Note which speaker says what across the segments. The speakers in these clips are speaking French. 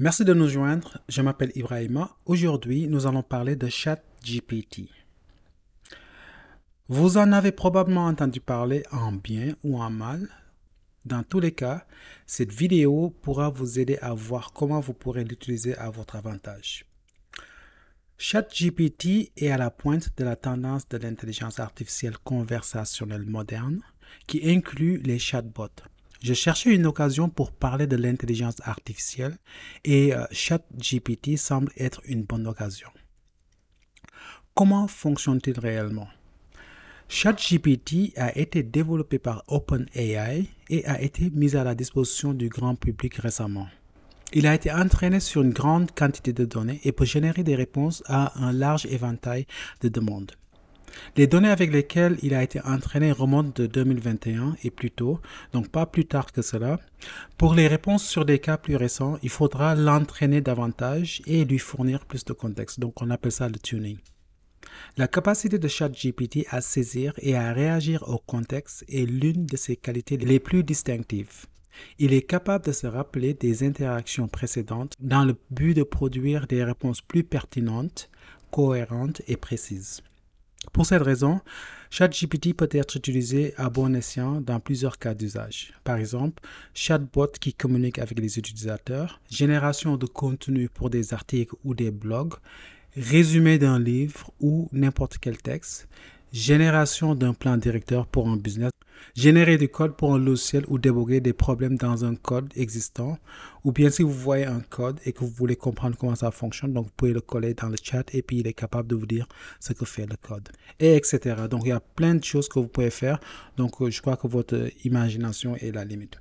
Speaker 1: Merci de nous joindre. Je m'appelle Ibrahima. Aujourd'hui, nous allons parler de ChatGPT. Vous en avez probablement entendu parler en bien ou en mal. Dans tous les cas, cette vidéo pourra vous aider à voir comment vous pourrez l'utiliser à votre avantage. ChatGPT est à la pointe de la tendance de l'intelligence artificielle conversationnelle moderne qui inclut les chatbots je cherchais une occasion pour parler de l'intelligence artificielle et euh, ChatGPT semble être une bonne occasion. Comment fonctionne-t-il réellement ChatGPT a été développé par OpenAI et a été mis à la disposition du grand public récemment. Il a été entraîné sur une grande quantité de données et peut générer des réponses à un large éventail de demandes. Les données avec lesquelles il a été entraîné remontent de 2021 et plus tôt, donc pas plus tard que cela. Pour les réponses sur des cas plus récents, il faudra l'entraîner davantage et lui fournir plus de contexte, donc on appelle ça le tuning. La capacité de ChatGPT à saisir et à réagir au contexte est l'une de ses qualités les plus distinctives. Il est capable de se rappeler des interactions précédentes dans le but de produire des réponses plus pertinentes, cohérentes et précises. Pour cette raison, ChatGPT peut être utilisé à bon escient dans plusieurs cas d'usage. Par exemple, chatbot qui communique avec les utilisateurs, génération de contenu pour des articles ou des blogs, résumé d'un livre ou n'importe quel texte, Génération d'un plan directeur pour un business. Générer du code pour un logiciel ou déboguer des problèmes dans un code existant. Ou bien si vous voyez un code et que vous voulez comprendre comment ça fonctionne, donc vous pouvez le coller dans le chat et puis il est capable de vous dire ce que fait le code. Et etc. Donc il y a plein de choses que vous pouvez faire. Donc euh, je crois que votre imagination est la limite.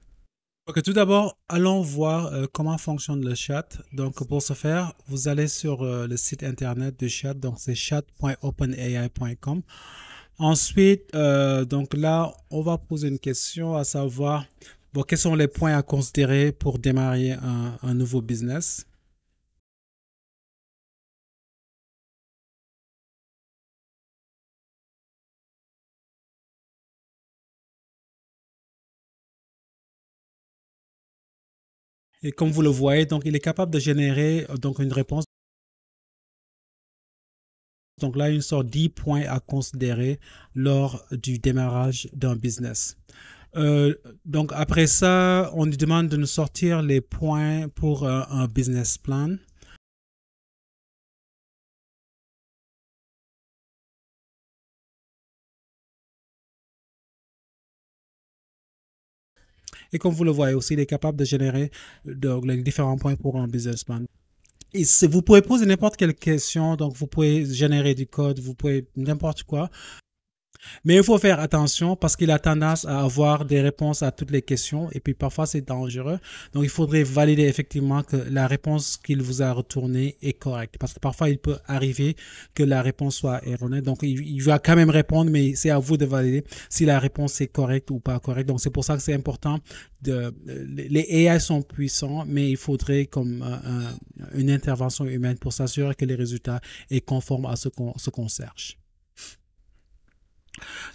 Speaker 1: Ok, tout d'abord, allons voir euh, comment fonctionne le chat. Donc, pour ce faire, vous allez sur euh, le site internet du chat, donc c'est chat.openai.com. Ensuite, euh, donc là, on va poser une question à savoir, quels sont les points à considérer pour démarrer un nouveau business Et comme vous le voyez, donc il est capable de générer euh, donc une réponse. Donc là, une sorte 10 points à considérer lors du démarrage d'un business. Euh, donc après ça, on lui demande de nous sortir les points pour euh, un business plan. Et comme vous le voyez aussi, il est capable de générer euh, les différents points pour un businessman. Et vous pouvez poser n'importe quelle question, donc vous pouvez générer du code, vous pouvez n'importe quoi. Mais il faut faire attention parce qu'il a tendance à avoir des réponses à toutes les questions et puis parfois c'est dangereux. Donc il faudrait valider effectivement que la réponse qu'il vous a retournée est correcte parce que parfois il peut arriver que la réponse soit erronée. Donc il, va quand même répondre mais c'est à vous de valider si la réponse est correcte ou pas correcte. Donc c'est pour ça que c'est important de, euh, les AI sont puissants mais il faudrait comme euh, euh, une intervention humaine pour s'assurer que les résultats est conforme à ce qu'on cherche.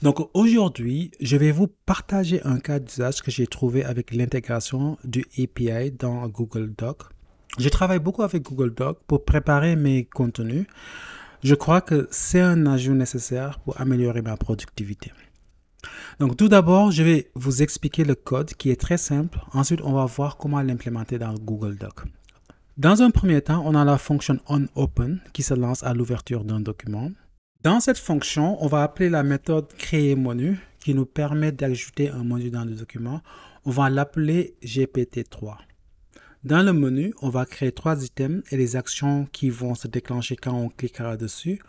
Speaker 1: Donc aujourd'hui, je vais vous partager un cas d'usage que j'ai trouvé avec l'intégration du API dans Google Doc. Je travaille beaucoup avec Google Doc pour préparer mes contenus. Je crois que c'est un ajout nécessaire pour améliorer ma productivité. Donc tout d'abord, je vais vous expliquer le code qui est très simple. Ensuite, on va voir comment l'implémenter dans Google Doc. Dans un premier temps, on a la fonction onOpen qui se lance à l'ouverture d'un document. Dans cette fonction, on va appeler la méthode créer menu qui nous permet d'ajouter un menu dans le document. On va l'appeler GPT3. Dans le menu, on va créer trois items et les actions qui vont se déclencher quand on cliquera dessus.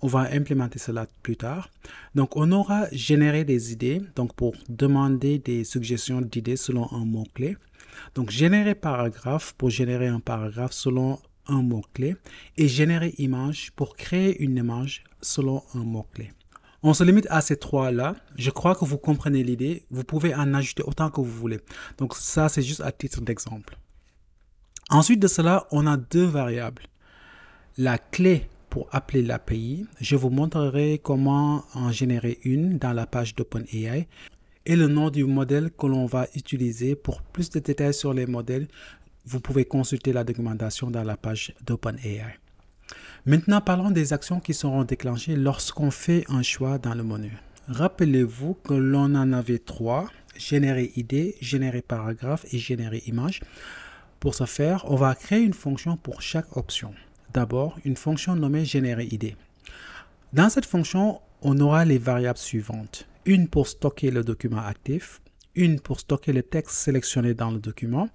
Speaker 1: On va implémenter cela plus tard. Donc, on aura Générer des idées donc pour demander des suggestions d'idées selon un mot-clé. Donc, générer paragraphe pour générer un paragraphe selon un mot-clé et générer image pour créer une image selon un mot-clé. On se limite à ces trois-là. Je crois que vous comprenez l'idée. Vous pouvez en ajouter autant que vous voulez. Donc ça, c'est juste à titre d'exemple. Ensuite de cela, on a deux variables. La clé pour appeler l'API. Je vous montrerai comment en générer une dans la page d'OpenAI. Et le nom du modèle que l'on va utiliser. Pour plus de détails sur les modèles, vous pouvez consulter la documentation dans la page d'OpenAI. Maintenant, parlons des actions qui seront déclenchées lorsqu'on fait un choix dans le menu. Rappelez-vous que l'on en avait trois, générer idée, générer paragraphe et générer image. Pour ce faire, on va créer une fonction pour chaque option. D'abord, une fonction nommée générer idée. Dans cette fonction, on aura les variables suivantes. Une pour stocker le document actif, une pour stocker le texte sélectionné dans le document,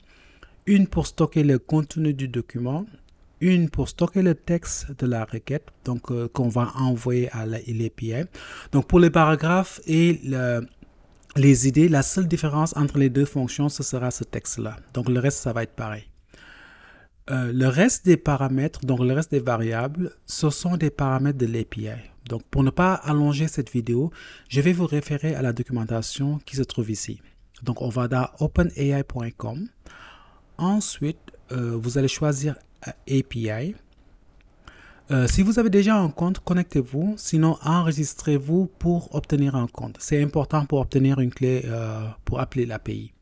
Speaker 1: une pour stocker le contenu du document, une pour stocker le texte de la requête, donc euh, qu'on va envoyer à l'API. Donc pour les paragraphes et les idées, la seule différence entre les deux fonctions, ce sera ce texte-là. Donc le reste, ça va être pareil. Euh, le reste des paramètres, donc le reste des variables, ce sont des paramètres de l'API. Donc pour ne pas allonger cette vidéo, je vais vous référer à la documentation qui se trouve ici. Donc on va dans openai.com. Ensuite, euh, vous allez choisir euh, API. Euh, si vous avez déjà un compte, connectez-vous. Sinon, enregistrez-vous pour obtenir un compte. C'est important pour obtenir une clé pour appeler l'API.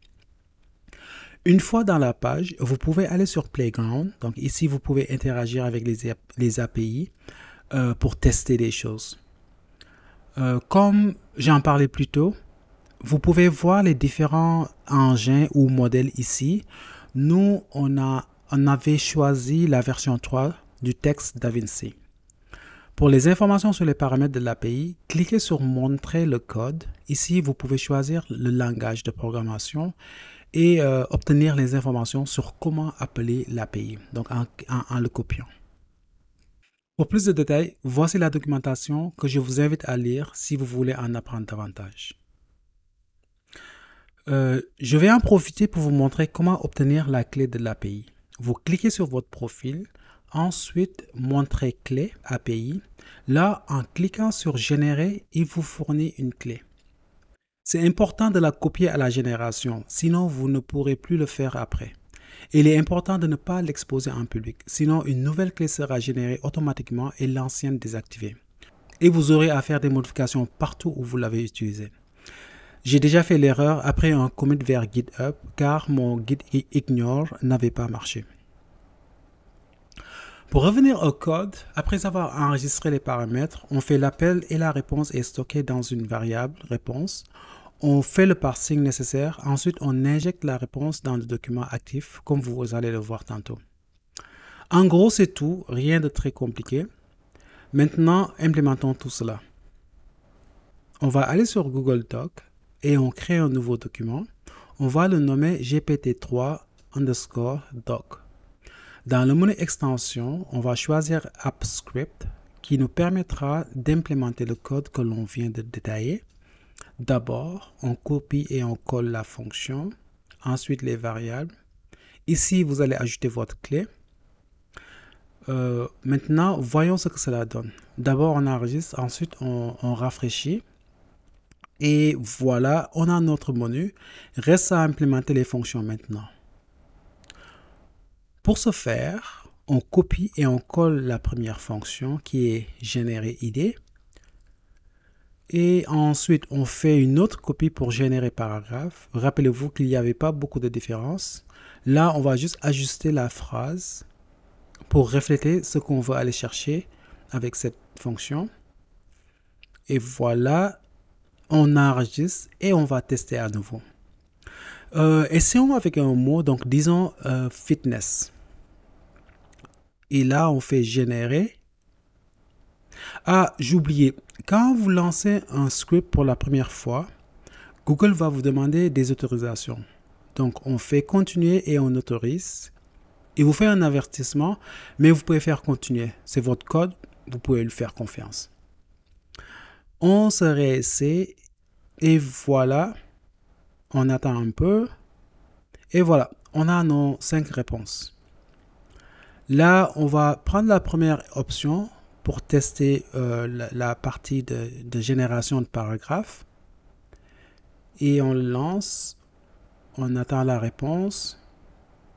Speaker 1: Une fois dans la page, vous pouvez aller sur Playground. Donc ici, vous pouvez interagir avec les, API pour tester des choses. comme j'en parlais plus tôt, vous pouvez voir les différents engins ou modèles ici nous, on, avait choisi la version 3 du texte DaVinci. Pour les informations sur les paramètres de l'API, cliquez sur Montrer le code. Ici, vous pouvez choisir le langage de programmation et euh, obtenir les informations sur comment appeler l'API, donc en, en le copiant. Pour plus de détails, voici la documentation que je vous invite à lire si vous voulez en apprendre davantage. Euh, je vais en profiter pour vous montrer comment obtenir la clé de l'API. Vous cliquez sur votre profil, ensuite montrer clé API. Là, en cliquant sur générer, il vous fournit une clé. C'est important de la copier à la génération, sinon vous ne pourrez plus le faire après. Il est important de ne pas l'exposer en public, sinon une nouvelle clé sera générée automatiquement et l'ancienne désactivée. Et vous aurez à faire des modifications partout où vous l'avez utilisée. J'ai déjà fait l'erreur après un commit vers GitHub car mon git ignore n'avait pas marché. Pour revenir au code, après avoir enregistré les paramètres, on fait l'appel et la réponse est stockée dans une variable réponse. On fait le parsing nécessaire, ensuite on injecte la réponse dans le document actif comme vous allez le voir tantôt. En gros, c'est tout, rien de très compliqué. Maintenant, implémentons tout cela. On va aller sur Google Docs et on crée un nouveau document. On va le nommer GPT3 underscore doc. Dans le menu extension, on va choisir App Script qui nous permettra d'implémenter le code que l'on vient de détailler. D'abord, on copie et on colle la fonction, ensuite les variables. Ici, vous allez ajouter votre clé. Euh, maintenant, voyons ce que cela donne. D'abord, on enregistre, ensuite, on rafraîchit. Et voilà, on a notre menu. Reste à implémenter les fonctions maintenant. Pour ce faire, on copie et on colle la première fonction qui est générer idée. Et ensuite, on fait une autre copie pour générer paragraphe. Rappelez-vous qu'il n'y avait pas beaucoup de différence. Là, on va juste ajuster la phrase pour refléter ce qu'on veut aller chercher avec cette fonction. Et voilà, on enregistre et on va tester à nouveau. Euh, essayons avec un mot, donc disons euh, fitness. Et là, on fait générer. Ah, j'oubliais. Quand vous lancez un script pour la première fois, Google va vous demander des autorisations. Donc, on fait continuer et on autorise. Il vous fait un avertissement, mais vous pouvez faire continuer. C'est votre code, vous pouvez lui faire confiance. On se réessaie et voilà, on attend un peu. Et voilà, on a nos cinq réponses. Là, on va prendre la première option pour tester euh, la, partie de, génération de paragraphes. Et on lance, on attend la réponse.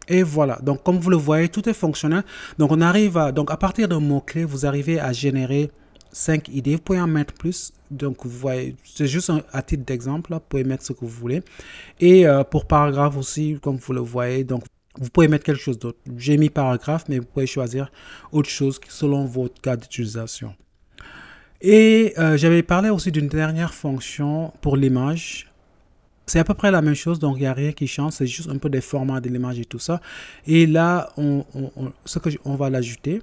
Speaker 1: Et voilà. Donc, comme vous le voyez, tout est fonctionnel. Donc, on arrive à, donc à partir de mots-clés, vous arrivez à générer 5 idées. Vous pouvez en mettre plus. Donc, vous voyez, c'est juste un, à titre d'exemple. Vous pouvez mettre ce que vous voulez. Et euh, pour paragraphe aussi, comme vous le voyez, donc vous pouvez mettre quelque chose d'autre. J'ai mis paragraphe, mais vous pouvez choisir autre chose selon votre cas d'utilisation. Et euh, j'avais parlé aussi d'une dernière fonction pour l'image. C'est à peu près la même chose, donc il n'y a rien qui change, c'est juste un peu des formats de l'image et tout ça. Et là, on, on, ce que on va l'ajouter.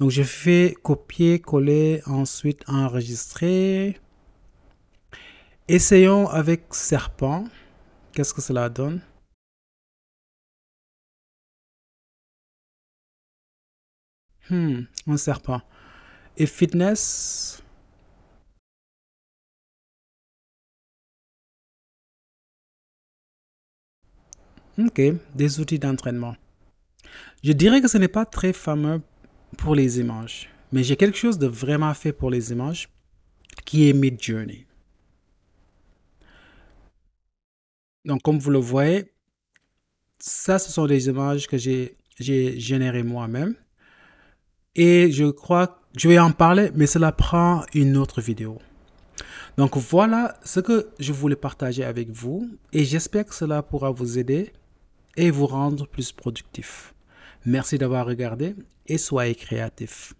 Speaker 1: Donc je fais copier-coller, ensuite enregistrer. Essayons avec serpent. Qu'est-ce que cela donne Hmm, un serpent. Et fitness Ok, des outils d'entraînement. Je dirais que ce n'est pas très fameux pour les images. Mais j'ai quelque chose de vraiment fait pour les images qui est Mid Journey. Donc, comme vous le voyez, ça, ce sont des images que j'ai générées moi-même. Et je crois que je vais en parler, mais cela prend une autre vidéo. Donc voilà ce que je voulais partager avec vous et j'espère que cela pourra vous aider et vous rendre plus productif. Merci d'avoir regardé et soyez créatifs.